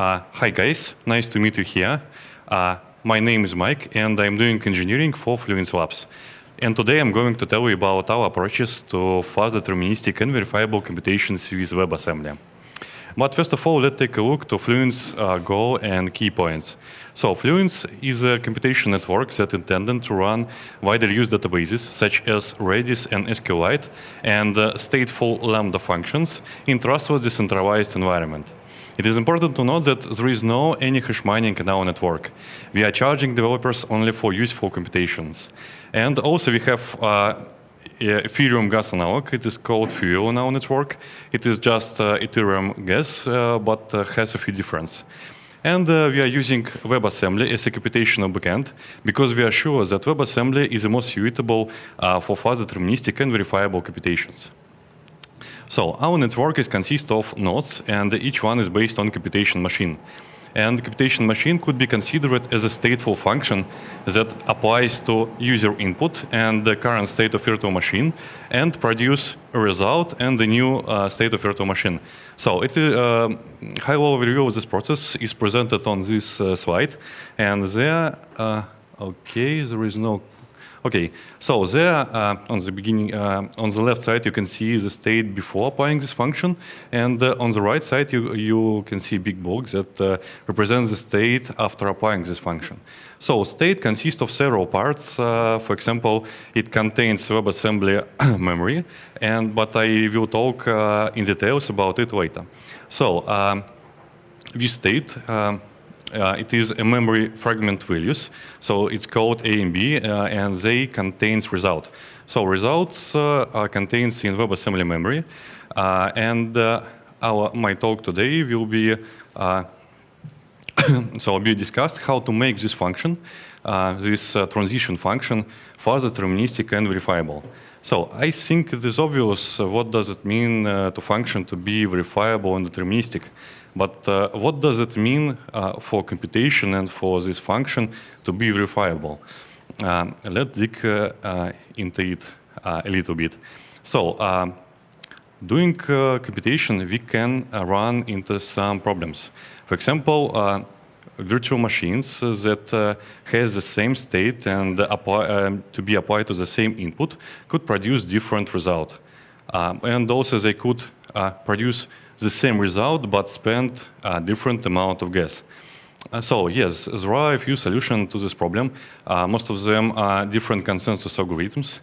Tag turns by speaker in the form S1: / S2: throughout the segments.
S1: Uh, hi guys, nice to meet you here. Uh, my name is Mike and I'm doing engineering for Fluence Labs. And today I'm going to tell you about our approaches to fast deterministic and verifiable computations with WebAssembly. But first of all, let's take a look to Fluent's uh, goal and key points. So Fluence is a computation network that intended to run widely used databases such as Redis and SQLite and uh, stateful Lambda functions in trustworthy decentralized environment. It is important to note that there is no any hash mining in our network. We are charging developers only for useful computations. And also we have uh, Ethereum gas analog. It is called Fuel now our network. It is just uh, Ethereum gas, uh, but uh, has a few difference. And uh, we are using WebAssembly as a computational backend because we are sure that WebAssembly is the most suitable uh, for fast deterministic and verifiable computations. So our network is consist of nodes, and each one is based on computation machine. And computation machine could be considered as a stateful function that applies to user input and the current state of virtual machine and produce a result and the new uh, state of virtual machine. So a uh, high-level review of this process is presented on this uh, slide. And there, uh, okay, there is no Okay, so there uh, on the beginning, uh, on the left side, you can see the state before applying this function, and uh, on the right side, you, you can see big box that uh, represents the state after applying this function. So state consists of several parts. Uh, for example, it contains WebAssembly memory, and but I will talk uh, in details about it later. So um, this state. Um, uh, it is a memory fragment values. So it's called A and B, uh, and they contains result. So results uh, contains in WebAssembly memory, uh, and uh, our my talk today will be uh, so be discussed how to make this function, this transition function, further deterministic and verifiable. So I think it is obvious what does it mean to function to be verifiable and deterministic. But uh, what does it mean uh, for computation and for this function to be verifiable? Um, let's dig uh, uh, into it uh, a little bit. So, um, doing computation, we can run into some problems. For example, virtual machines that uh, has the same state and apply, um, to be applied to the same input could produce different result. Um, and also they could uh, produce the same result but spend a different amount of gas. Uh, so yes, there are a few solutions to this problem. Uh, most of them are different consensus algorithms.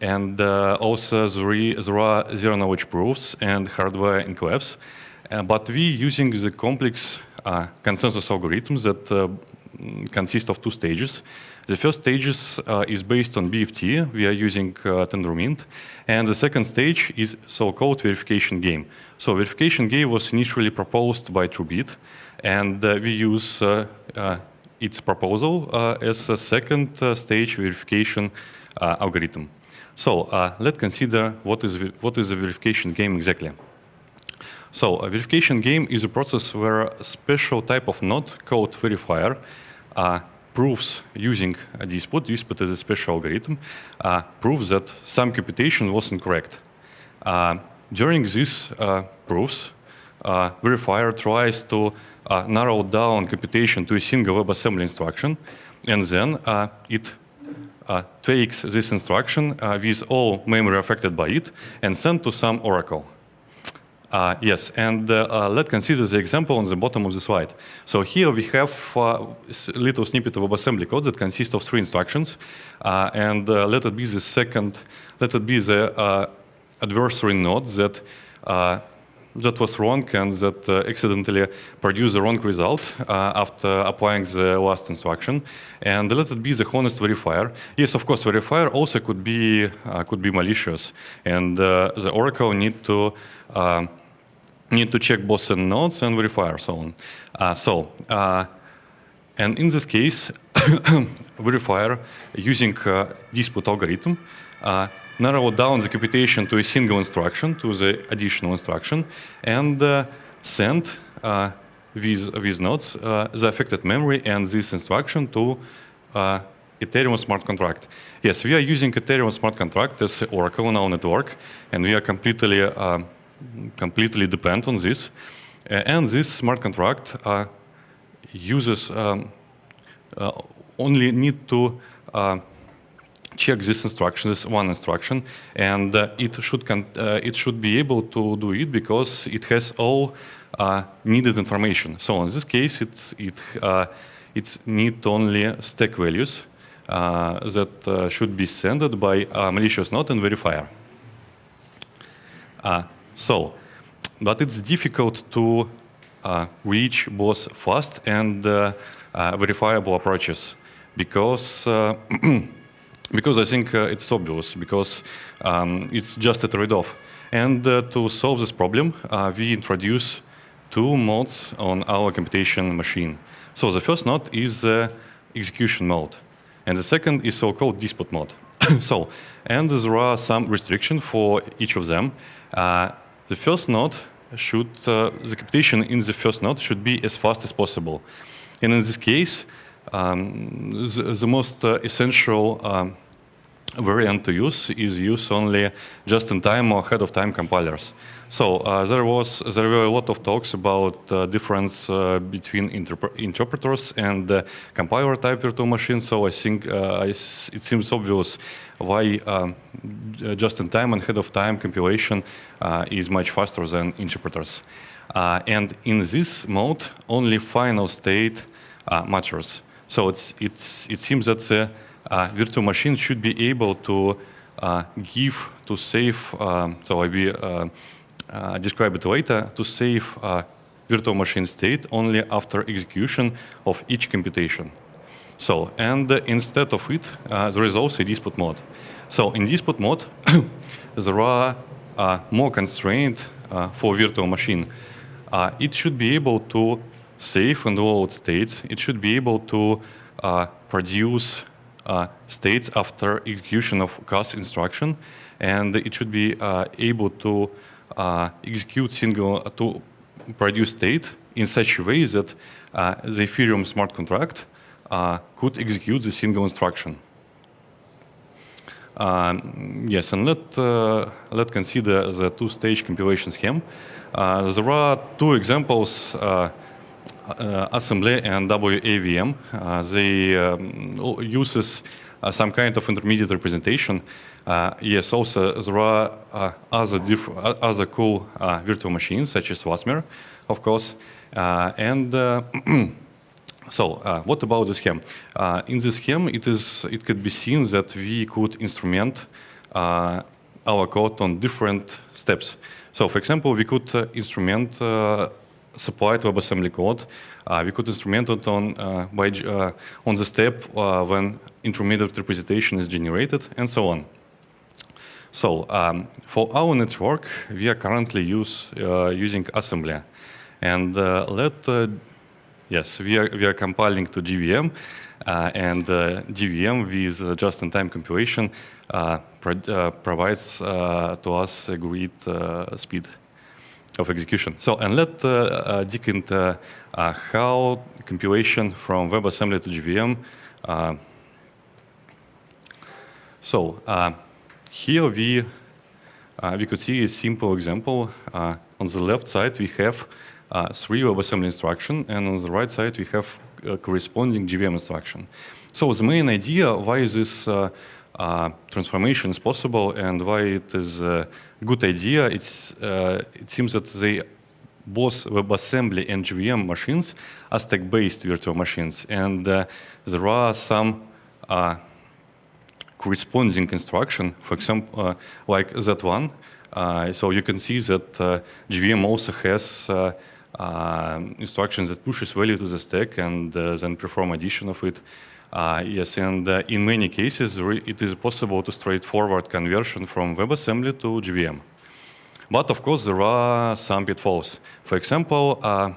S1: And uh, also there, are zero-knowledge proofs and hardware enclaves. Uh, but we using the complex uh, consensus algorithms that uh, Mm, consists of two stages. The first stage is, uh, is based on BFT. We are using uh, Tendermint. And the second stage is so-called verification game. So verification game was initially proposed by TrueBit. And uh, we use uh, uh, its proposal uh, as a second stage verification algorithm. So let's consider what is, what is a verification game exactly. So a verification game is a process where a special type of node called verifier uh, proves using dspot, dspot is a special algorithm, uh, proves that some computation was not Uh, during these uh, proofs, uh, verifier tries to uh, narrow down computation to a single WebAssembly instruction, and then it takes this instruction with all memory affected by it and send to some oracle. Uh, yes, and uh, uh, let's consider the example on the bottom of the slide. So here we have a uh, little snippet of WebAssembly code that consists of three instructions, uh, and uh, let it be the second, let it be the adversary node that that was wrong and that uh, accidentally produced the wrong result uh, after applying the last instruction. And let it be the honest verifier. Yes, of course, verifier also could be uh, could be malicious, and uh, the Oracle need to. Um, need to check both the nodes and verifier so on. Uh, so, uh, and in this case, verifier using uh, dispute algorithm uh, narrow down the computation to a single instruction, to the additional instruction, and uh, send uh, these, these nodes uh, the affected memory and this instruction to uh, Ethereum smart contract. Yes, we are using Ethereum smart contract as Oracle now network, and we are completely, uh, completely dependent on this. and this smart contract uses um, only need to check this instruction, is one instruction, and uh, it should uh, it should be able to do it because it has all uh, needed information. So in this case, it's it uh, it need only stack values that should be sent by a malicious node and verifier. so, but it's difficult to reach both fast and verifiable approaches because because I think uh, it's obvious, because um, it's just a trade-off. And uh, to solve this problem, uh, we introduce two modes on our computation machine. So the first node is uh, execution mode, and the second is so-called dispatch mode. so, and there are some restrictions for each of them. Uh, the first node should, uh, the computation in the first node should be as fast as possible. And in this case, um, the, the, most uh, essential um, variant to use is use only just-in-time or ahead-of-time compilers. So uh, there was there were a lot of talks about uh, difference uh, between interpreters and uh, compiler type virtual machine. So I think uh, it seems obvious why um, just-in-time and ahead-of-time compilation is much faster than interpreters. and in this mode, only final state matters. So it's, it's, it seems that the uh, virtual machine should be able to uh, give, to save, um, so I will uh, uh, describe it later, to save uh, virtual machine state only after execution of each computation. So, and instead of it, uh, there is also a dispute mode. So in dispute mode, there are more constraints for virtual machine. it should be able to safe and load states, it should be able to uh, produce uh, states after execution of gas instruction, and it should be uh, able to uh, execute single uh, to produce state in such a way that uh, the Ethereum smart contract could execute the single instruction. Um, yes, and let uh, let consider the two-stage compilation scheme. there are two examples. Uh, assembly and WAVM. Uh, they um, uses uh, some kind of intermediate representation. yes, also there are other, other cool virtual machines such as Wasmer, of course, and. So, uh, what about the scheme? Uh, in the scheme, it is it could be seen that we could instrument uh, our code on different steps. So, for example, we could instrument supplied WebAssembly code. Uh, we could instrument it on, uh, by, uh, on the step uh, when intermediate representation is generated and so on. So um, for our network, we are currently use, uh, using assembler. And uh, let, yes, we are, we are compiling to GVM. and GVM with just-in-time compilation pro provides to us a great speed of execution. So, and let's uh, uh, dig into uh, how compilation from WebAssembly to GVM. Uh, so, uh, here we, uh, we could see a simple example. on the left side, we have three WebAssembly instruction, and on the right side, we have corresponding GVM instruction. So the main idea why this transformation is possible and why it is good idea. It's, uh, it seems that they both WebAssembly and JVM machines are stack-based virtual machines, and uh, there are some uh, corresponding instruction, for example, uh, like that one. Uh, so you can see that JVM uh, also has instructions that pushes value to the stack and then perform addition of it yes, and uh, in many cases, it is possible to straightforward conversion from WebAssembly to JVM. But of course, there are some pitfalls. For example, uh,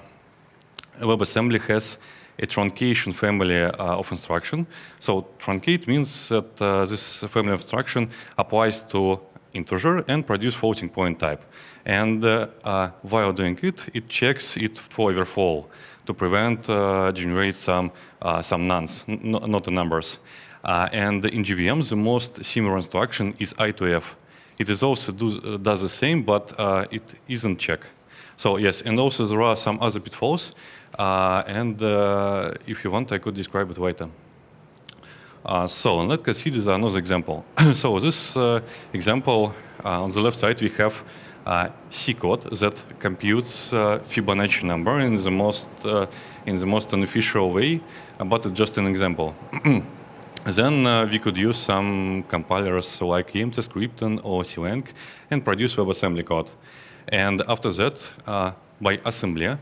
S1: WebAssembly has a truncation family uh, of instruction. So truncate means that uh, this family of instruction applies to integer and produce floating point type. And uh, uh while doing it, it checks it for overflow to prevent uh, generate some uh, some nons, not the numbers. Uh, and in GVM, the most similar instruction is I2F. It is also do, does the same, but it isn't check. So yes, and also there are some other pitfalls, and if you want, I could describe it later. Uh, so let's consider another example. so this uh, example uh, on the left side we have uh, C code that computes uh, Fibonacci number in the most uh, in the most unofficial way, but just an example. then uh, we could use some compilers like EMTScripten or CLang and produce WebAssembly code. And after that, uh, by assembly,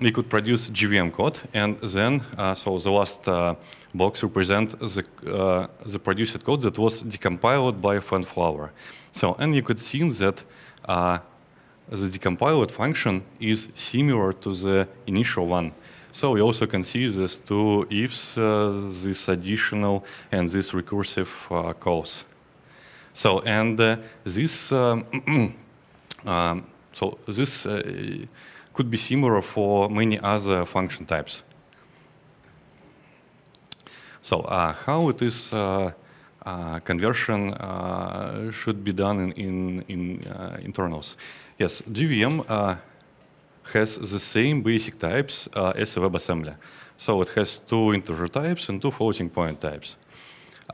S1: we could produce GVM code, and then uh, so the last uh, box represent the uh, the produced code that was decompiled by Fanflower. So and you could see that the decompiled function is similar to the initial one. So we also can see these two ifs, uh, this additional and this recursive uh, calls. So and uh, this um, um, so this could be similar for many other function types. So uh, how it is uh, uh, conversion uh, should be done in, in, in uh, internals. Yes, GVM has the same basic types as WebAssembly. So it has two integer types and two floating point types.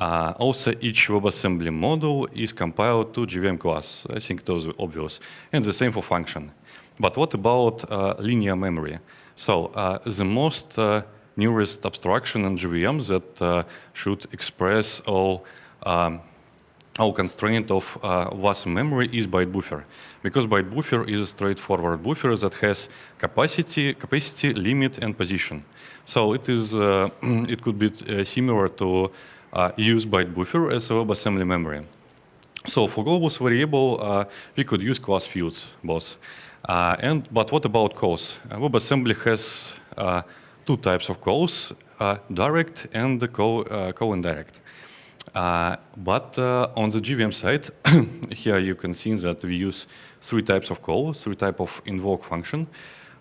S1: Uh, also, each WebAssembly module is compiled to GVM class. I think those are obvious. And the same for function. But what about uh, linear memory? So uh, the most nearest abstraction in JVM that uh, should express all um, our constraint of uh, was memory is byte buffer, because byte buffer is a straightforward buffer that has capacity, capacity, limit, and position. So it is, uh, it could be uh, similar to uh, use byte buffer as a WebAssembly memory. So for global variable, uh, we could use class fields both. and but what about cause? WebAssembly has two types of calls, uh, direct and the call, uh, call indirect. Uh, but uh, on the GVM side, here you can see that we use three types of call, three type of invoke function,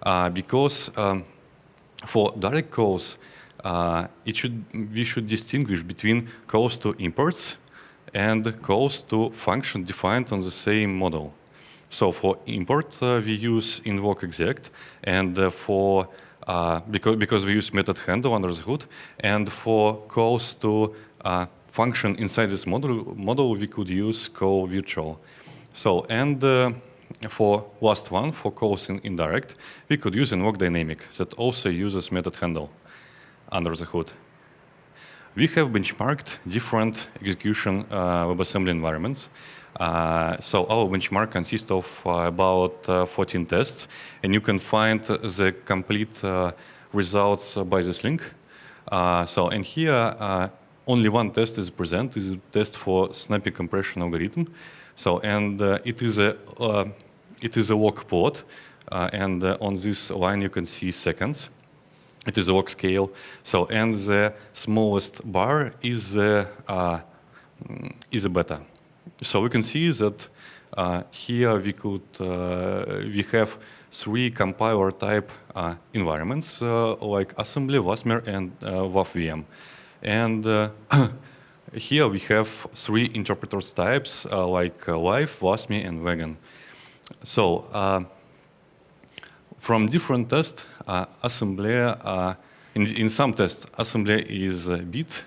S1: uh, because um, for direct calls, uh, it should we should distinguish between calls to imports and calls to function defined on the same model. So for import, we use invoke exact, and for uh, because, because we use method handle under the hood. And for calls to uh, function inside this model, model, we could use call virtual. So, and uh, for last one, for calls in indirect, we could use invoke dynamic that also uses method handle under the hood. We have benchmarked different execution uh, WebAssembly environments. Uh, so our benchmark consists of uh, about uh, 14 tests, and you can find the complete results by this link. so, and here, only one test is present, is a test for snappy compression algorithm. So, and uh, it is a uh, it is a log plot, uh, and on this line you can see seconds. It is a log scale. So, and the smallest bar is uh, is a beta. So we can see that uh, here we could uh, we have three compiler type uh, environments uh, like assembly, WASMer, and WAFVM. And here we have three interpreters types like Life, WASMI, and Wagon. So from different tests, assembly in, in, some tests, assembly is bit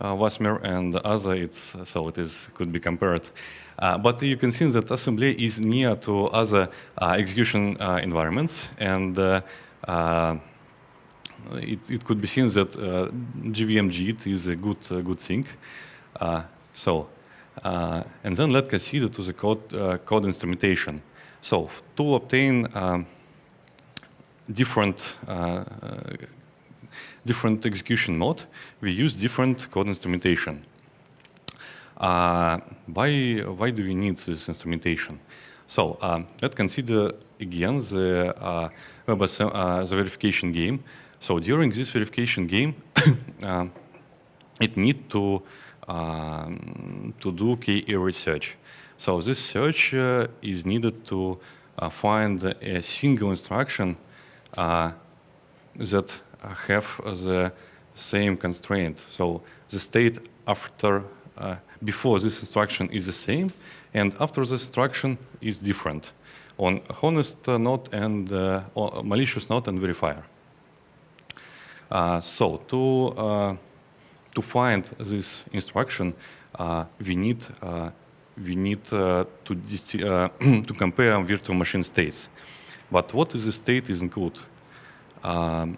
S1: uh, Wasmer and other it's so it is could be compared. Uh, but you can see that assembly is near to other uh, execution uh, environments and uh, uh, it, it could be seen that GVMGit is a good good thing. so and then let's consider to the code code instrumentation. So to obtain um, different different execution mode, we use different code instrumentation. Uh, why, why do we need this instrumentation? So um, let's consider again the, uh, uh, the verification game. So during this verification game, um, it need to um, to do key research. So this search uh, is needed to uh, find a single instruction uh, that have the same constraint. So the state after, uh, before this instruction is the same, and after this instruction is different on honest uh, node and uh, malicious node and verifier. so to to find this instruction, uh, we need uh, we need uh, to to compare virtual machine states. But what is the state is included? Um,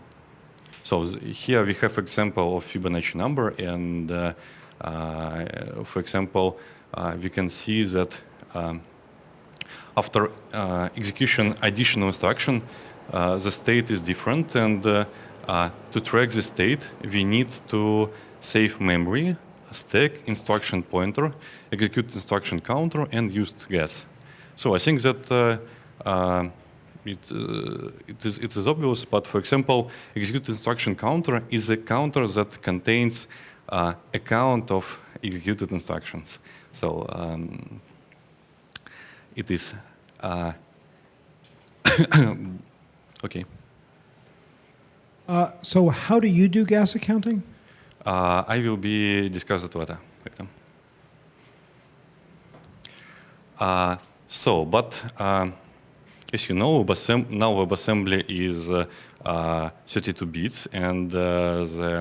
S1: so here we have example of Fibonacci number, and uh, uh, for example, uh, we can see that um, after uh, execution additional instruction, uh, the state is different, and uh, to track the state, we need to save memory, stack instruction pointer, execute instruction counter, and used guess. So I think that it, uh, it, is, it is obvious, but for example, execute instruction counter is a counter that contains uh, a count of executed instructions. So um, it is, uh, okay.
S2: Uh, so how do you do gas accounting?
S1: Uh, I will be discussing it later. Uh, so, but um, as you know, now WebAssembly is uh, 32 bits and uh, the,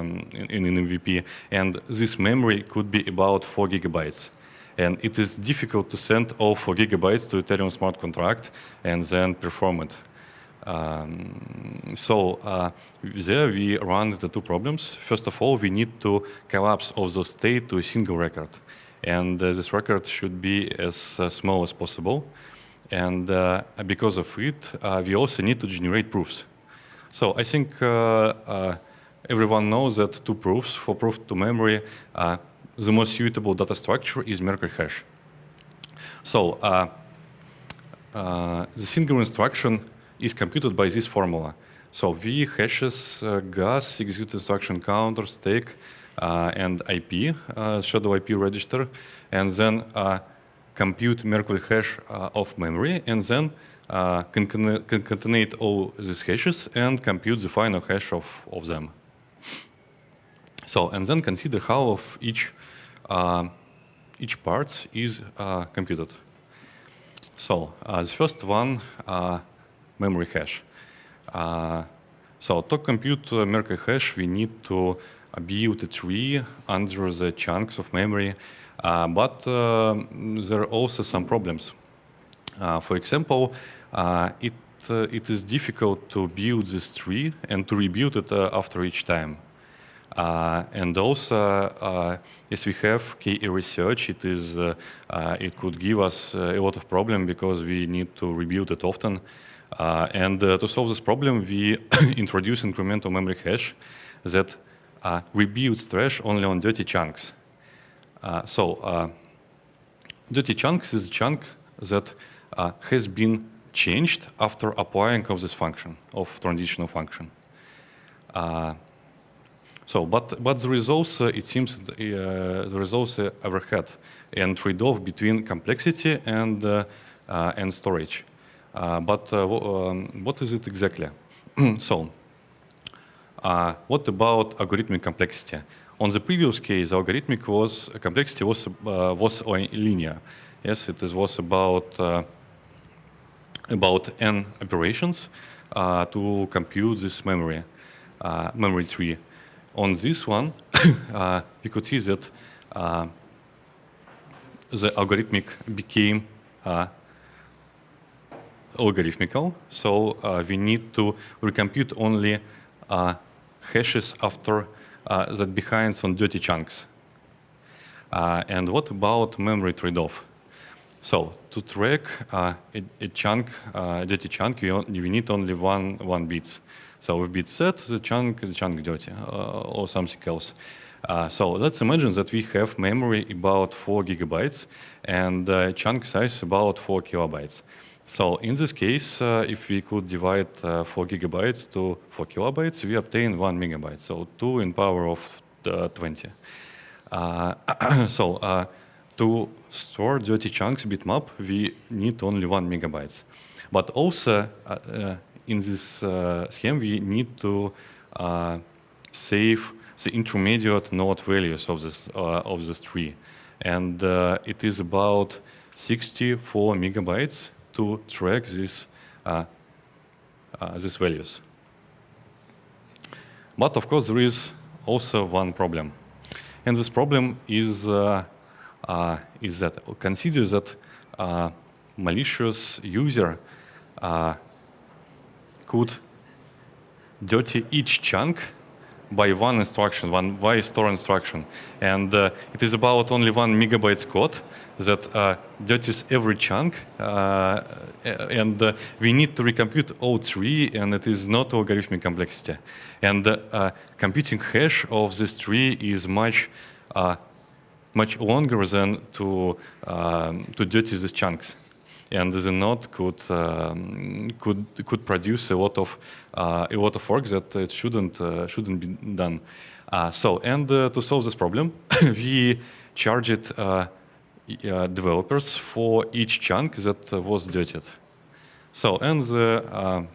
S1: in, in MVP, and this memory could be about 4 gigabytes. And it is difficult to send all 4 gigabytes to Ethereum smart contract and then perform it. Um, so uh, there we run into two problems. First of all, we need to collapse all the state to a single record. And uh, this record should be as uh, small as possible. And uh, because of it, uh, we also need to generate proofs. So I think uh, uh everyone knows that two proofs for proof to memory, uh, the most suitable data structure is Merkle hash. So uh, the single instruction is computed by this formula. So V hashes gas, execute instruction counter, stake, and IP, shadow IP register, and then compute Merkle hash uh, of memory and then uh, concatenate all these hashes and compute the final hash of, of them. So, and then consider how of each, uh, each part is computed. So, the first one, memory hash. So to compute Merkle hash, we need to build a tree under the chunks of memory uh, but uh, there are also some problems. Uh, for example, it it is difficult to build this tree and to rebuild it after each time. Uh, and also, uh, as we have key research, it is uh, it could give us a lot of problem because we need to rebuild it often. and to solve this problem, we introduce incremental memory hash that rebuilds trash only on dirty chunks. Uh, so uh, dirty chunks is a chunk that uh, has been changed after applying of this function, of transitional function. so, but, but there is also, it seems, there is also overhead and trade-off between complexity and, and storage. but um, what is it exactly? so, uh, what about algorithmic complexity? On the previous case, algorithmic was complexity was uh, was linear. Yes, it was about uh, about n operations uh, to compute this memory memory tree. On this one, we could see that the algorithmic became algorithmical. So uh, we need to recompute only uh, hashes after uh, that behinds on dirty chunks. Uh, and what about memory trade-off? So to track uh, a, a, chunk, a dirty chunk, you, you need only one one bits. So if bit set, the chunk the chunk dirty or something else. Uh, so let's imagine that we have memory about 4 gigabytes and uh, chunk size about 4 kilobytes. So in this case, uh, if we could divide uh, 4 gigabytes to 4 kilobytes, we obtain 1 megabyte, so 2 in power of uh, 20. Uh, so uh, to store dirty chunks bitmap, we need only 1 megabytes. But also uh, in this scheme, we need to save the intermediate node values of this, of this tree. And it is about 64 megabytes to track these, uh, uh, these values. But of course, there is also one problem. And this problem is, uh, is that consider that malicious user could dirty each chunk by one instruction, one by store instruction. And uh, it is about only one megabyte code that uh, dirties every chunk. Uh, and uh, we need to recompute O3, and it is not algorithmic complexity. And uh, uh, computing hash of this tree is much much longer than to, um, to dirty these chunks and the node could could um, could produce a lot of uh, a lot of work that it shouldn't uh, shouldn't be done. Uh, so and to solve this problem, we charged developers for each chunk that was dirted. So and the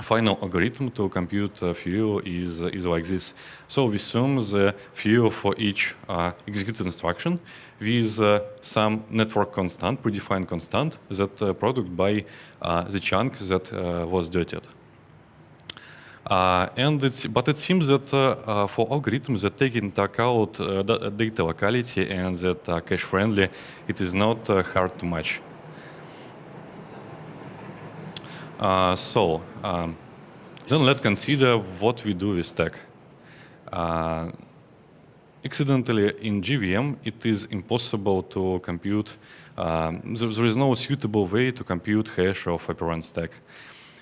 S1: final algorithm to compute uh, fuel is, uh, is like this. So we sum the view for each uh, executed instruction with uh, some network constant, predefined constant, that uh, product by uh, the chunk that was dirtied. and it's, but it seems that for algorithms that take into account data locality and that are cache friendly, it is not hard to match. Uh, so um, then let's consider what we do with stack. Uh, accidentally in GVM, it is impossible to compute. Um, there, there is no suitable way to compute hash of operand stack.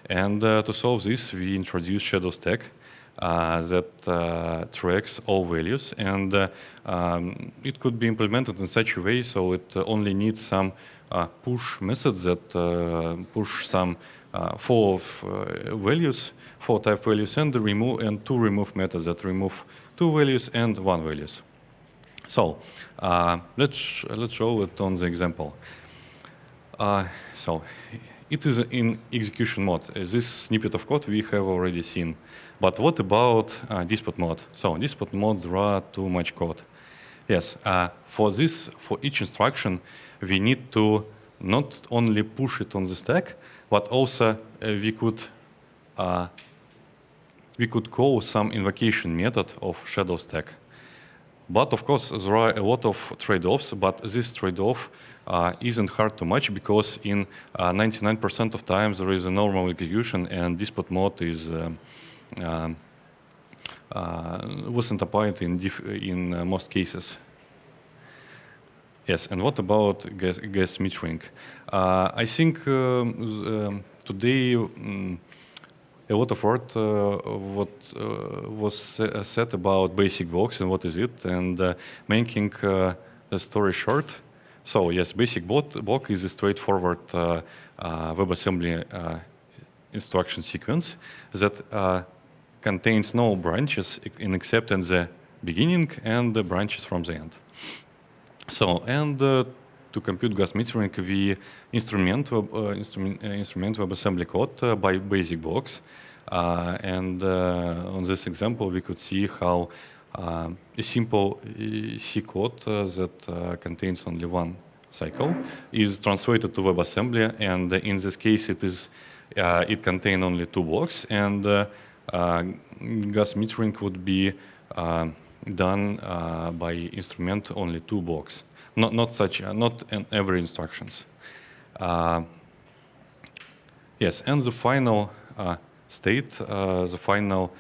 S1: And uh, to solve this, we introduce shadow stack uh, that uh, tracks all values and uh, um, it could be implemented in such a way so it only needs some uh, push method that uh, push some uh, four values, four type values and the remove and two remove methods that remove two values and one values. So let's let's show it on the example. so it is in execution mode. this snippet of code we have already seen. But what about uh, despot mode? So in modes mode, too much code. Yes, uh, for this, for each instruction, we need to not only push it on the stack, but also uh, we could uh, we could call some invocation method of shadow stack. But of course, there are a lot of trade-offs, but this trade-off uh, isn't hard to match because in 99% uh, of times there is a normal execution and despot mode is um, wasn't um, uh, applied in, in uh, most cases. Yes, and what about gas, gas metering? Uh, I think um, um today um, a lot of work uh, what uh, was uh, said about basic blocks and what is it and making the story short so yes basic block is a straightforward webassembly instruction sequence that contains no branches except in the beginning and the branches from the end. So, and uh, to compute gas metering, we instrument, web, uh, instrument, uh, instrument WebAssembly code uh, by basic blocks. Uh, and uh, on this example, we could see how a simple C code that contains only one cycle is translated to WebAssembly. And in this case, it is it contains only two blocks. and uh, gas metering would be uh, done uh, by instrument only two blocks, not not such not every instructions. yes, and the final state, the final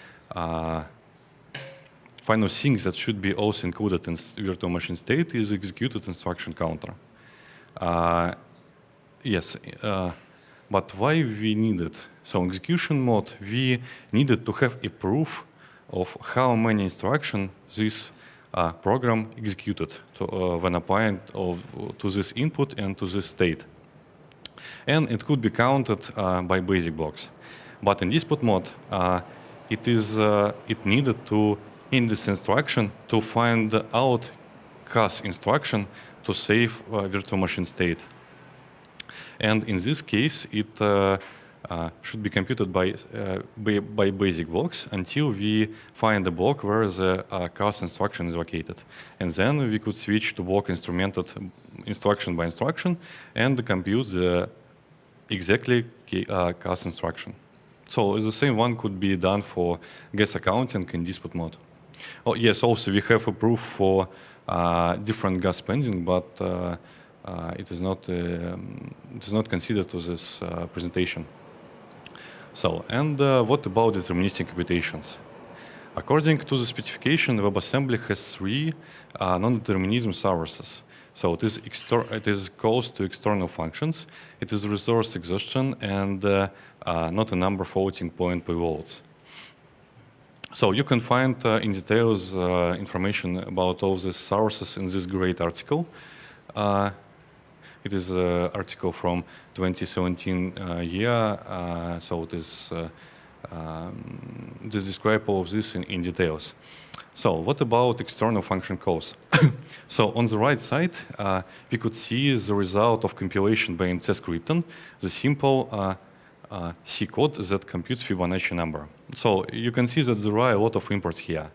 S1: final thing that should be also included in virtual machine state is executed instruction counter. Uh, yes, uh, but why we needed? So execution mode, we needed to have a proof of how many instruction this uh, program executed to, uh, when applying of, to this input and to this state. And it could be counted uh, by basic blocks. But in dispute mode, uh, it is uh, it needed to in this instruction to find out CAS instruction to save uh, virtual machine state. And in this case, it uh, uh, should be computed by, uh, by, by, basic blocks until we find the block where the uh, cast instruction is located. And then we could switch to block instrumented instruction by instruction and compute the exactly cast uh, instruction. So the same one could be done for gas accounting in dispute mode. Oh, yes, also we have a proof for uh, different gas spending, but uh, uh, it is not um, it is not considered to this uh, presentation. So, and uh, what about deterministic computations? According to the specification, WebAssembly has three non-determinism services. So it is, it is calls to external functions, it is resource exhaustion, and uh, uh, not a number floating point payloads. So you can find uh, in details information about all these sources in this great article. It is an uh, article from 2017 uh, year, uh, so it is um, describe all of this in, in details. So what about external function calls? so on the right side, uh, we could see the result of compilation by MC Scripton, the simple uh, uh, C code that computes Fibonacci number. So you can see that there are a lot of imports here.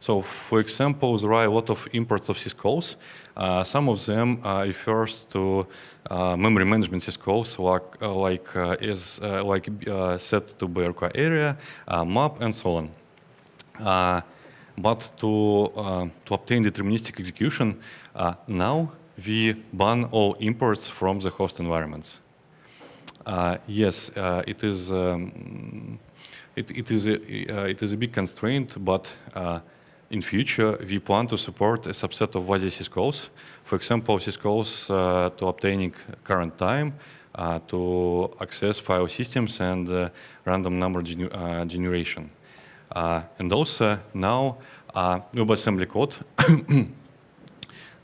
S1: So for example, there are a lot of imports of syscalls. Uh, some of them uh, refers to uh, memory management syscalls like, uh, like, uh, is, uh, like set to BRK area, map, and so on. but to, to obtain deterministic execution, now we ban all imports from the host environments. yes, it is, um, it, it, is a, it is a big constraint, but in future, we plan to support a subset of WASI syscalls. For example, syscalls uh, to obtaining current time, uh, to access file systems and uh, random number genu uh, generation. Uh, and also now uh, WebAssembly code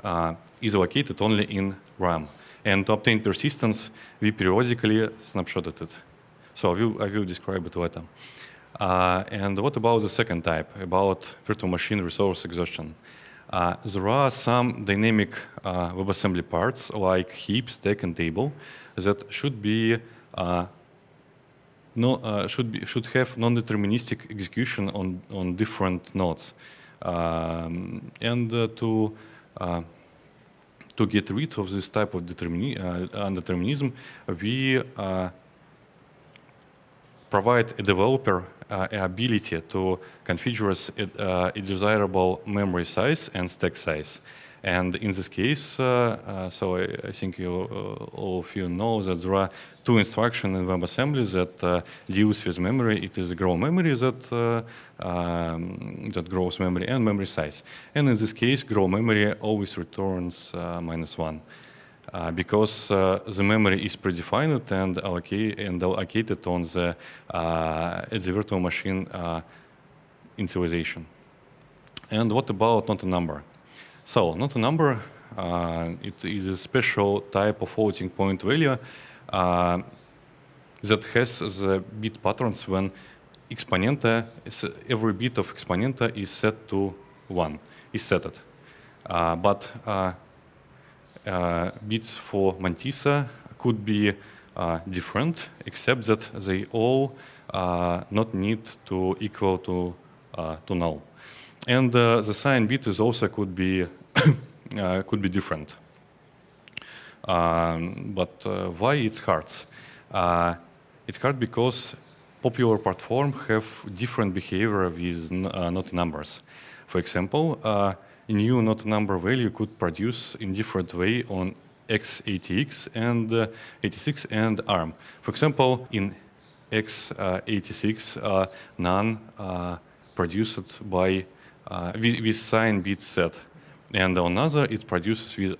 S1: uh, is located only in RAM. And to obtain persistence, we periodically snapshotted it. So I will, I will describe it later. Uh, and what about the second type, about virtual machine resource exhaustion? Uh, there are some dynamic uh, WebAssembly parts like heap, stack, and table that should be uh, no, uh, should be, should have non-deterministic execution on on different nodes, um, and uh, to to get rid of this type of determin undeterminism, we provide a developer uh, ability to configure uh, a, desirable memory size and stack size. And in this case, uh, uh so I, I, think you, uh, all of you know that there are two instructions in WebAssembly that uh, deals with memory. It is grow memory that, um, that grows memory and memory size. And in this case, grow memory always returns minus one uh, because uh, the memory is predefined and, allocate, and allocated on the, uh, the virtual machine uh, initialization. And what about not a number? So not a number, uh, it is a special type of floating point value uh, that has the bit patterns when exponenta, every bit of exponenta is set to 1, is set it. but uh, bits for Mantissa could be uh, different, except that they all uh, not need to equal to, to null. And the sign bit is also could be, could be different. Um, but uh, why it's hard? Uh, it's hard because popular platforms have different behavior with uh, not numbers. For example, a new not number value could produce in different way on x86 and uh, 86 and ARM. For example, in x86 uh, none uh, produced by uh, with, with sign bit set, and on other it produces with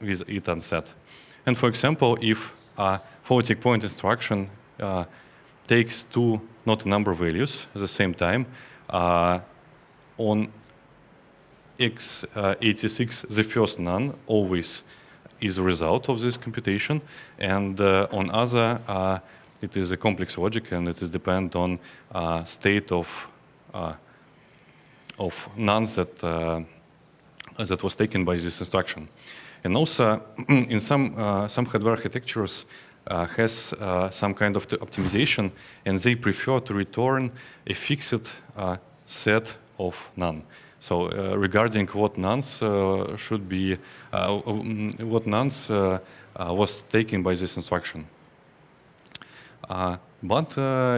S1: with it unset. And for example, if a floating point instruction uh, takes two not number values at the same time, uh, on x86, the first none, always is a result of this computation. And uh, on other, uh, it is a complex logic and it is depend on uh, state of of nuns that, uh, that was taken by this instruction. And also, in some, uh, some hardware architectures, uh, has some kind of optimization, and they prefer to return a fixed set of none. So uh, regarding what nuns uh, should be, uh, what nuns was taken by this instruction. but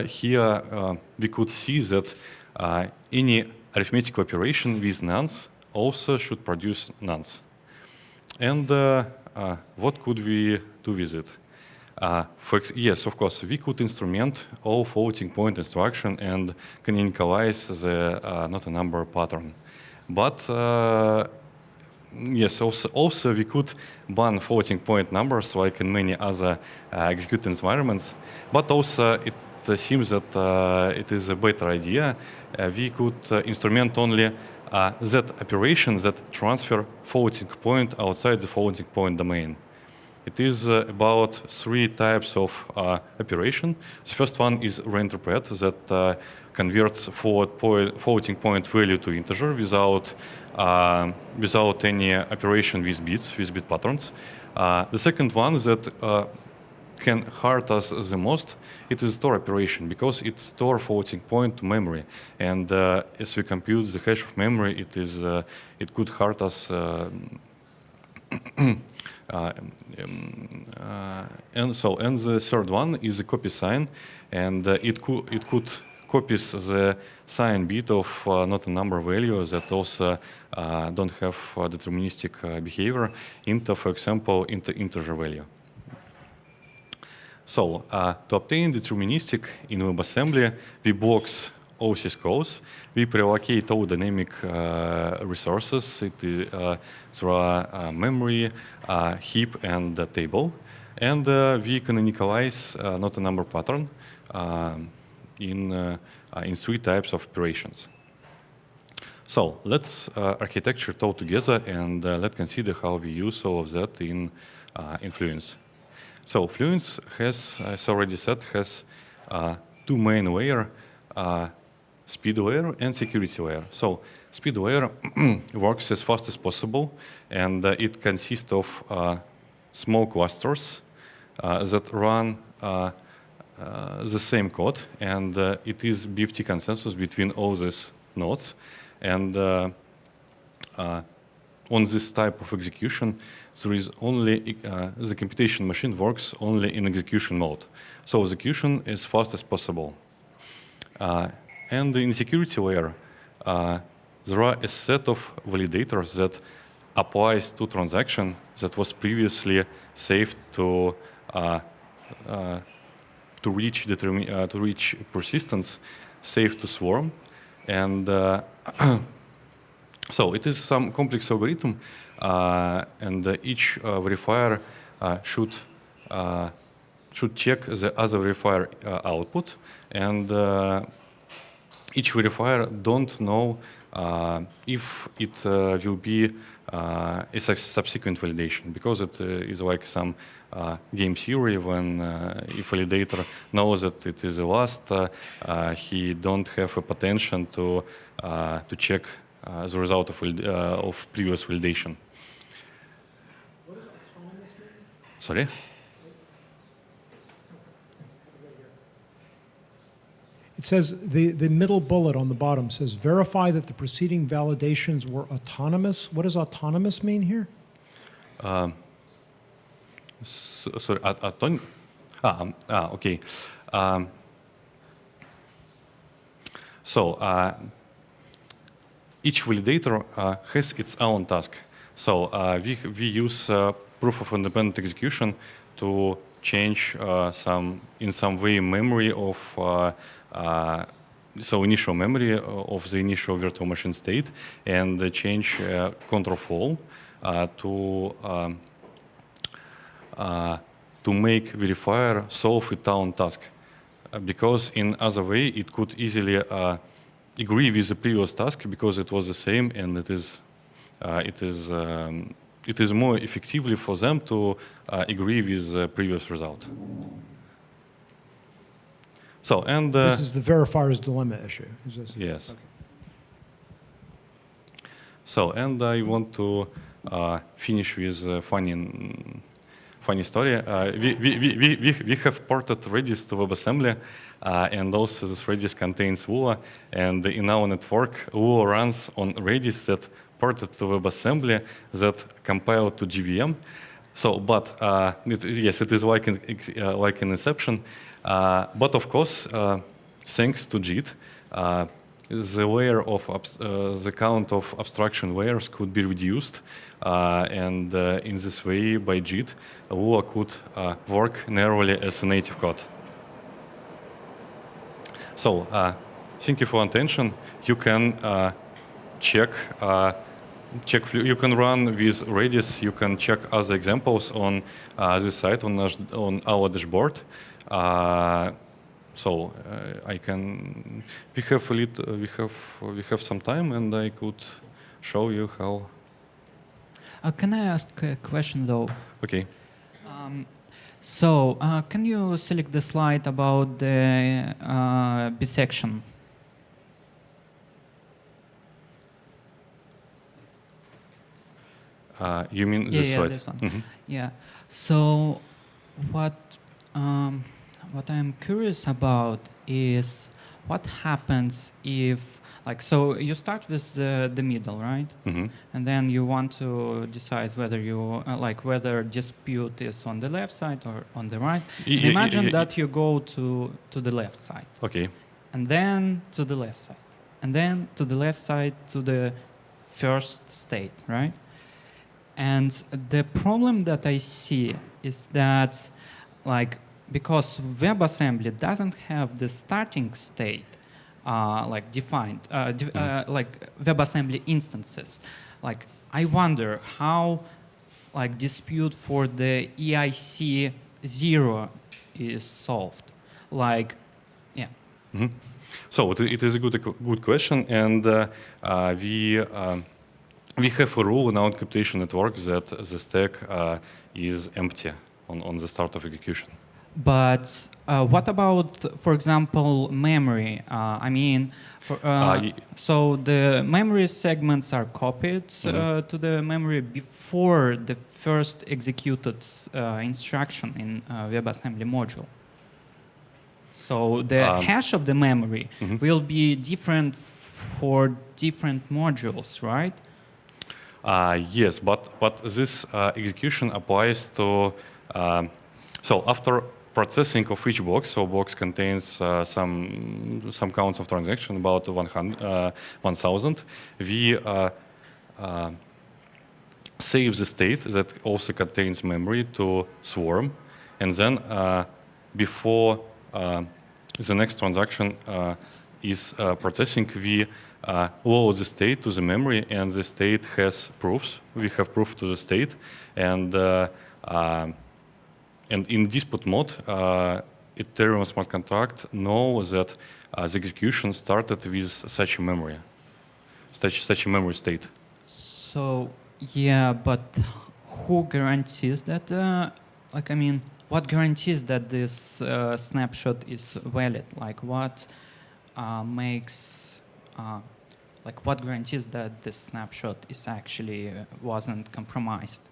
S1: here we could see that any arithmetic operation with nuns also should produce nuns. And uh, uh, what could we do with it? Uh, yes, of course, we could instrument all floating point instruction and canonicalize the not a number pattern. But uh, yes, also, also we could ban floating point numbers like in many other uh, execute environments. But also it uh, seems that it is a better idea. we could instrument only that operation that transfer floating point outside the floating point domain. It is uh, about three types of uh, operation. The first one is reinterpret that uh, converts forward point, floating point value to integer without uh, without any operation with bits, with bit patterns. Uh, the second one that uh, can hurt us the most, it is store operation because it store floating point to memory, and as we compute the hash of memory, it is it could hurt us Uh, and so and the third one is a copy sign, and uh, it could it could copies the sign bit of э, not a number value that also э, don't have deterministic э, behavior into, for example, into integer value. So to obtain deterministic in WebAssembly, we box. OC goes. We pre-allocate all dynamic uh, resources it, uh, through uh, memory, uh, heap, and table. And uh, we canonicalize uh, not a number pattern in, in three types of operations. So let's architecture it all together and let's consider how we use all of that in Influence. So Fluence has, as already said, has two main layer. uh, SpeedWare and SecurityWare. So SpeedWare works as fast as possible, and uh, it consists of uh, small clusters uh, that run uh, the same code, and it is BFT consensus between all these nodes. And on this type of execution, there is only uh, the computation machine works only in execution mode. So execution is fast as possible. Uh, and in security layer, uh, there are a set of validators that applies to transaction that was previously saved to uh, uh, to reach uh, to reach persistence, saved to swarm, and uh, so it is some complex algorithm, uh, and each verifier should should check the other verifier output and each verifier don't know uh, if it uh, will be uh, a subsequent validation because it uh, is like some uh, game theory when if uh, validator knows that it is the last, he don't have a potential to to check the result of of previous validation. Sorry.
S2: It says the, the middle bullet on the bottom says verify that the preceding validations were autonomous. What does autonomous mean here?
S1: Um, so, sorry, at, at ah, um, ah, okay. Um, so uh, each validator uh, has its own task. So uh, we, we use uh, proof of independent execution to change uh, some in some way memory of uh, uh, so initial memory uh, of the initial virtual machine state and change uh, control flow to um, to make verifier solve a town task because in other way it could easily agree with the previous task because it was the same and it is it is um, it is more effectively for them to uh, agree with the previous result. So, and uh, this is
S2: the verifier's dilemma issue. Is this? Yes.
S1: Okay. So, and I want to uh, finish with a funny, funny story. Uh, we, we, we, we, we have ported Redis to WebAssembly, uh, and also this Redis contains Lua. And in our network, Lua runs on Redis that ported to WebAssembly that compiled to GVM. So, but uh, it, yes, it is like in, uh, like in Inception. Uh, but of course, uh, thanks to JIT, uh, the layer of uh, the count of abstraction layers could be reduced, uh, and uh, in this way, by JIT, Lua could work narrowly as a native code. So, thank you for attention. You can check. Check, you can run with Redis. You can check other examples on this site on, on our dashboard. Uh, so uh, I can. We have a lit, uh, We have we have some time, and I could show you how.
S3: can I ask a question though? Okay. Um, so, uh, can you select the slide about the uh, bisection?
S1: Uh, you mean this yeah, yeah, slide? This one. Mm -hmm.
S3: Yeah. So, what? Um, what I'm curious about is what happens if like so you start with the, the middle right mm-hmm. and then you want to decide whether you uh, like whether dispute is on the left side or on the right imagine that you go to to the left side okay and then to the left side and then to the left side to the first state right and the problem that i see is that like because WebAssembly doesn't have the starting state uh, like defined, uh, de uh, mm. like WebAssembly instances. Like I wonder how like dispute for the EIC zero is solved. Like, yeah. Mm -hmm.
S1: So it is a good good question, and uh, uh, we. Uh, we have a rule in our encryption network that the stack uh, is empty on, on the start of execution.
S3: But uh, what about, for example, memory? Uh, I mean, uh, uh so the memory segments are copied mm -hmm. to the memory before the first executed uh, instruction in WebAssembly module. So the um, hash of the memory mm -hmm. will be different for different modules, right?
S1: yes, but, but this execution applies to. Um, so after processing of each box. So box contains uh, some some counts of transaction, about 1,000. Uh, 1, we uh, uh, save the state that also contains memory to Swarm, and then uh, before uh, the next transaction is processing, we load the state to the memory, and the state has proofs. We have proof to the state, and and in dispute mode, uh, Ethereum smart contract know that uh, the execution started with such a memory, such, such a memory state.
S3: So, yeah, but who guarantees that? Uh, like, I mean, what guarantees that this uh, snapshot is valid? Like, what uh, makes, uh, like, what guarantees that this snapshot is actually wasn't compromised?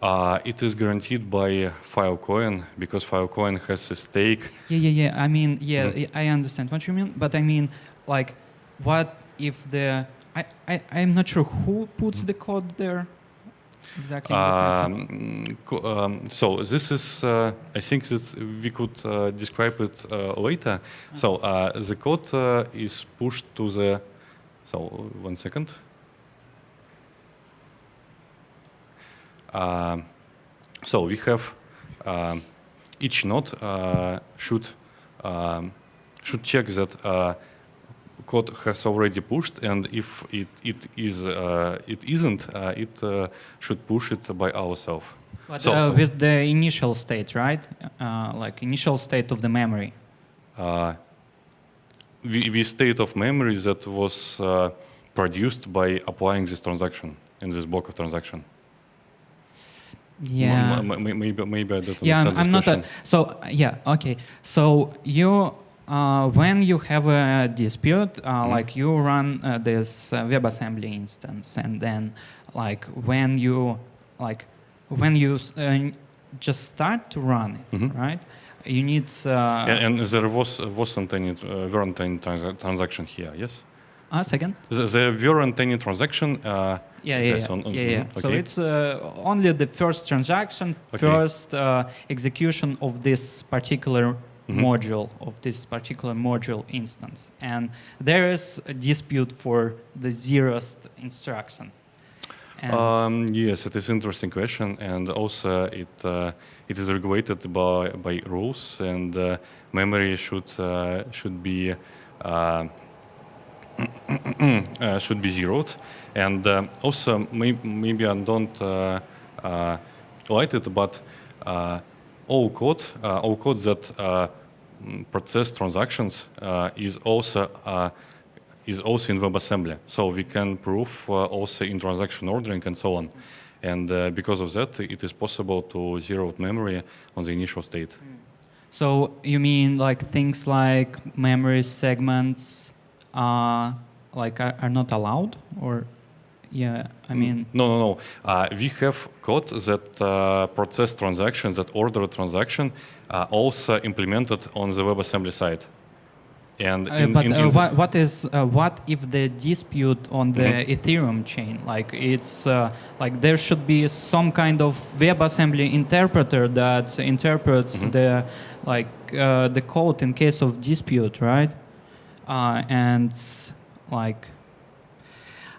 S1: Uh, it is guaranteed by Filecoin because Filecoin has a stake.
S3: Yeah, yeah, yeah. I mean, yeah, mm. I understand what you mean, but I mean, like, what if the I I I'm not sure who puts the code there. Exactly.
S1: Um, um, so this is, uh, I think that we could uh, describe it uh, later. Uh-huh. So uh, the code uh, is pushed to the. So one second. Um, so we have um, each node uh, should um, should check that uh, code has already pushed, and if it, it, is, uh, it isn't, uh, it uh, should push it by ourselves. But uh, so, with
S3: the initial state, right? like initial state of the memory.
S1: Uh, the, the state of memory that was produced by applying this transaction in this block of transaction. Yeah. Maybe, maybe I don't yeah, I'm, not.
S3: A, so yeah, okay. So you uh, when you have a dispute, uh, mm. like you run uh, this uh, WebAssembly instance, and then like when you like when you uh, just start to run it, mm -hmm. right? You need. Uh, and,
S1: and, there was wasn't any weren't any trans transaction here, yes? Ah, second? The, there were any transaction. Uh, yeah, yeah, so, yeah, yeah. Mm, okay. So it's
S3: uh, only the first transaction, okay. first uh, execution of this particular mm -hmm. module, of this particular module instance. And there is a dispute for the zeroth instruction. Um,
S1: yes, it is interesting question, and also it uh, it is regulated by by rules, and uh, memory should uh, should be uh, uh, should be zeroed. And uh, also, may maybe I don't uh, uh, like it, but uh, all code, uh, all code that mm, process transactions is also is also in WebAssembly. So we can prove also in transaction ordering and so on. And because of that, it is possible to zero out memory on the initial state. Hmm.
S3: So you mean like things like memory segments, uh, like are, are not allowed or yeah, I mean.
S1: No, no, no. Uh, we have code that uh, process transactions, that order transaction, uh, also implemented on the WebAssembly side. And uh, in, but in, uh, in
S3: what, what is uh, what if the dispute on the mm -hmm. Ethereum chain? Like it's like there should be some kind of WebAssembly interpreter that interprets mm -hmm. the like the code in case of dispute, right? and like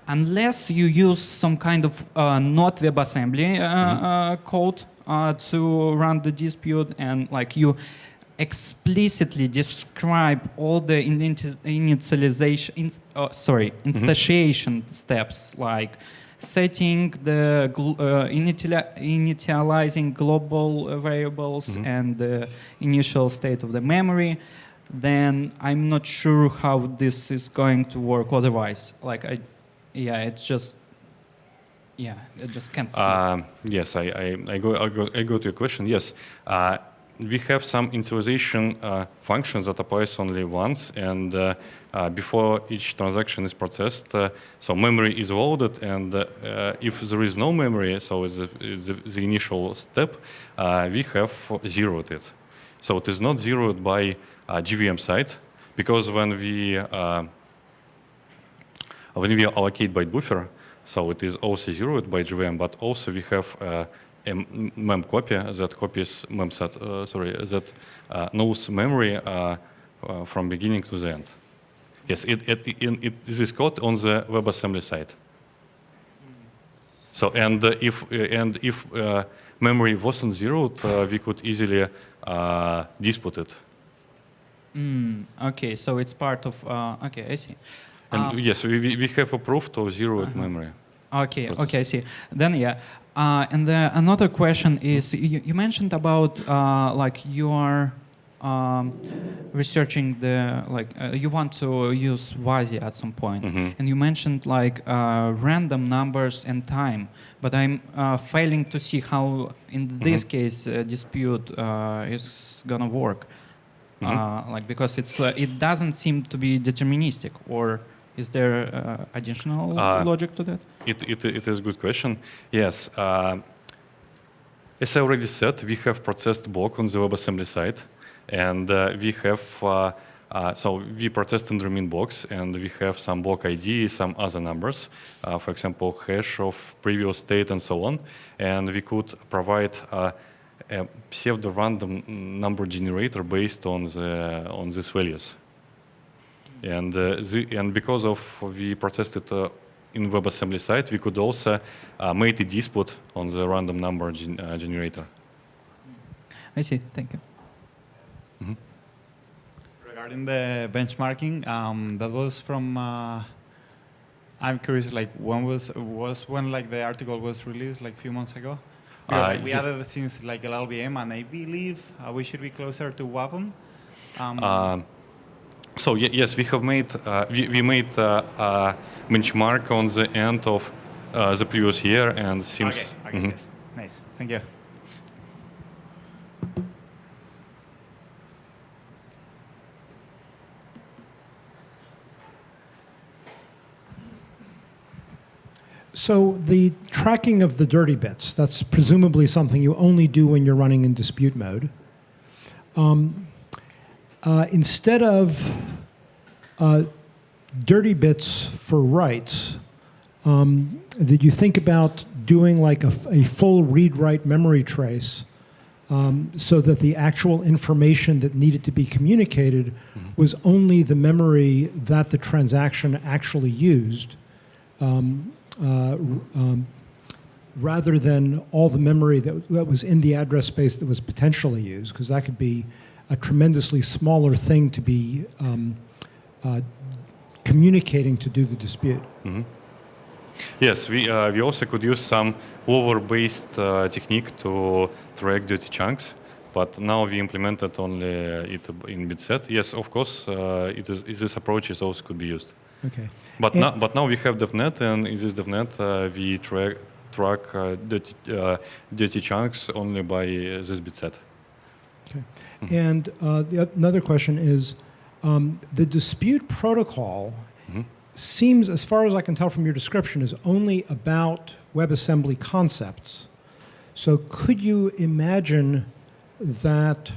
S3: unless you use some kind of uh, not WebAssembly uh, mm -hmm. uh, code uh, to run the dispute and like you explicitly describe all the initialization, in, oh, sorry, mm-hmm. instantiation mm -hmm. steps like setting the uh, initializing global variables mm -hmm. and the initial state of the memory then I'm not sure how this is going to work otherwise. Like I, yeah, it's just, yeah, it just can't see.
S1: Um, yes, I, I, I, go, I go, I go to your question. Yes, uh, we have some initialization uh, functions that applies only once and uh, uh, before each transaction is processed. Uh, so memory is loaded and uh, if there is no memory, so the, the, the initial step, uh, we have zeroed it. So it is not zeroed by uh, GVM side, because when we uh, when we allocate byte buffer, so it is also zeroed by GVM, but also we have uh, a mem copy that copies mem set, uh, sorry, that uh, knows memory uh, from beginning to the end. Yes, it, it, in, it, this is code on the WebAssembly side. So, and if, and if memory wasn't zeroed, we could easily dispute it.
S3: Mm, okay, so it's part of. Uh, okay, I see. Um, and
S1: yes, we, we have approved of zero at -huh. memory.
S3: Okay, process. okay, I see. Then yeah, uh, and the, another question is you, you mentioned about uh, like you are. Um, researching the like uh, you want to use WASI at some point. Mm -hmm. and you mentioned like uh, random numbers and time, but I'm uh, failing to see how in mm-hmm. this mm -hmm. case uh, dispute is gonna work. Mm-hmm. Uh, like because it's uh, it doesn't seem to be deterministic or is there uh, additional uh, logic to that?
S1: It, it, it is a good question. Yes. Uh, as I already said, we have processed block on the WebAssembly side, and uh, we have so we processed in blocks, and we have some block ID, some other numbers, for example, hash of previous state and so on, and we could provide a pseudo-random number generator based on the on these values. And uh, the, and because of we processed it uh, in WebAssembly side, we could also uh, make a dispute on the random number gen
S3: generator. I see. Thank you. Mm -hmm. Regarding the benchmarking, um, that was from. Uh, I'm curious, like when was was when like the article was released, like a few months ago. Uh, we added things like LLVM, and I believe uh, we should be closer to WAPM. Um,
S1: uh, so yes, we have made uh, we, we, made uh, a benchmark on the end of uh, the previous year, and seems. Okay. okay mm -hmm. yes.
S3: Nice. Thank you.
S2: So the tracking of the dirty bits, that's presumably something you only do when you're running in dispute mode. Um, uh, instead of uh, dirty bits for writes, um, did you think about doing like a, a full read-write memory trace um, so that the actual information that needed to be communicated mm -hmm. was only the memory that the transaction actually used? Um, uh, um, rather than all the memory that, that was in the address space that was potentially used, because that could be a tremendously smaller thing to be um, uh, communicating to do the dispute.
S1: Mm -hmm. Yes, we, uh, we also could use some over-based uh, technique to track dirty chunks but now we implemented only uh, it in bitset. Yes, of course, uh, this approach is also could be used. Okay. But now, but now we have DevNet, and in this DevNet uh, we track track uh, dirty, uh, dirty chunks only by uh, this bit set.
S2: Okay. Mm-hmm. And uh, the, another question is, um, the dispute protocol mm-hmm. seems, as far as I can tell from your description, is only about WebAssembly concepts. So could you imagine that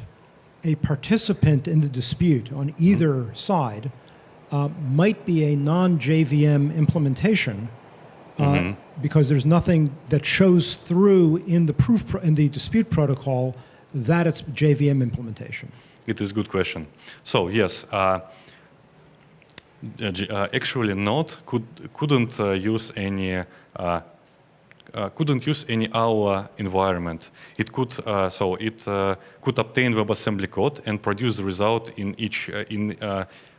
S2: a participant in the dispute on mm-hmm. either mm-hmm. side? uh, might be a non JVM implementation uh, mm-hmm. because there's nothing that shows through in the proof pro- in the dispute protocol that it's JVM implementation.
S1: It is a good question. So yes. Uh, uh, uh actually, Node could, couldn't uh, use any uh, couldn't use any our environment. It could uh, so it uh, could obtain WebAssembly code and produce the result in each in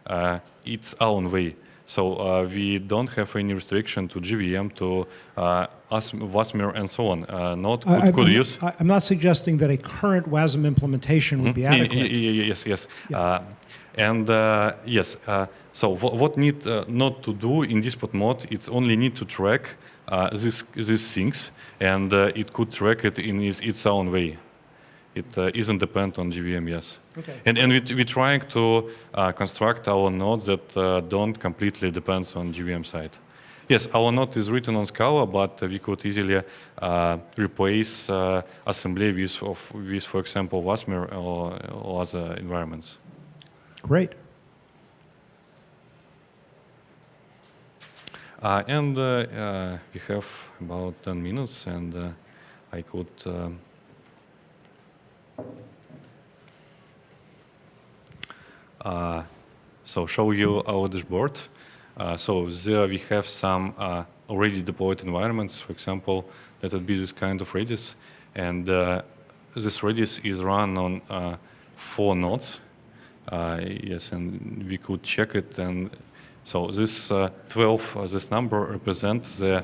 S1: uh, its own way. So uh, we don't have any restriction to GVM, to uh, and so on. Uh, not I, could am use.
S2: I'm not suggesting that a current WASM implementation would mm -hmm. be
S1: adequate. yes, yes. Yeah. And uh, yes, uh, so what need uh, not to do in this pod mode, it's only need to track these, these things and it could track it in its, its own way. It uh, not dependent on GVM, yes. Okay. And, and we, we're trying to uh, construct our nodes that uh, don't completely depend on GVM side. Yes, our node is written on Scala, but we could easily uh, replace uh, assembly with, of, with, for example, Wasmer or, or other environments. Great. Uh, and we have about 10 minutes, and I could um, Uh, so show you our dashboard. Uh, so there we have some uh, already deployed environments, for example, that would be this kind of Redis. And this Redis is run on four nodes. yes, and we could check it. And so this 12, this number represents the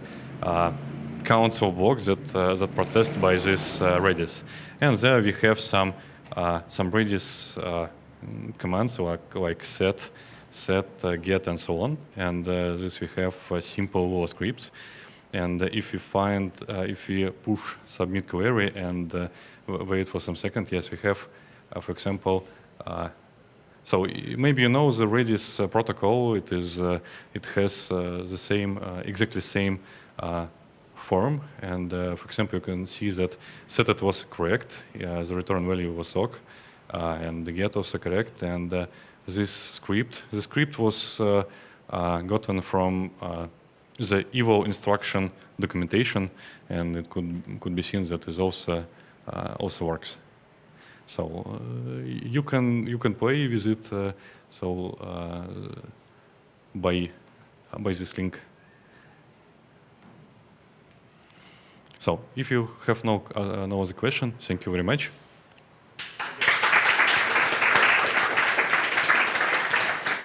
S1: counts of blocks that uh, that processed by this uh, Redis. And there we have some uh, some Redis commands like, like set, set, uh, get, and so on. And uh, this we have uh, simple Lua scripts. And if we find, if we push submit query and wait for some second, yes, we have, for example, so maybe you know the Redis uh, protocol. It is uh, it has uh, the same exactly same form, and for example, you can see that set it was correct. the return value was ok, uh, and the get also correct, And uh, this script, the script was uh, gotten from the evil instruction documentation, and it could could be seen that it also also works. So you can you can play with it. so by by this link. So if you have no, uh, no other question, thank you very much.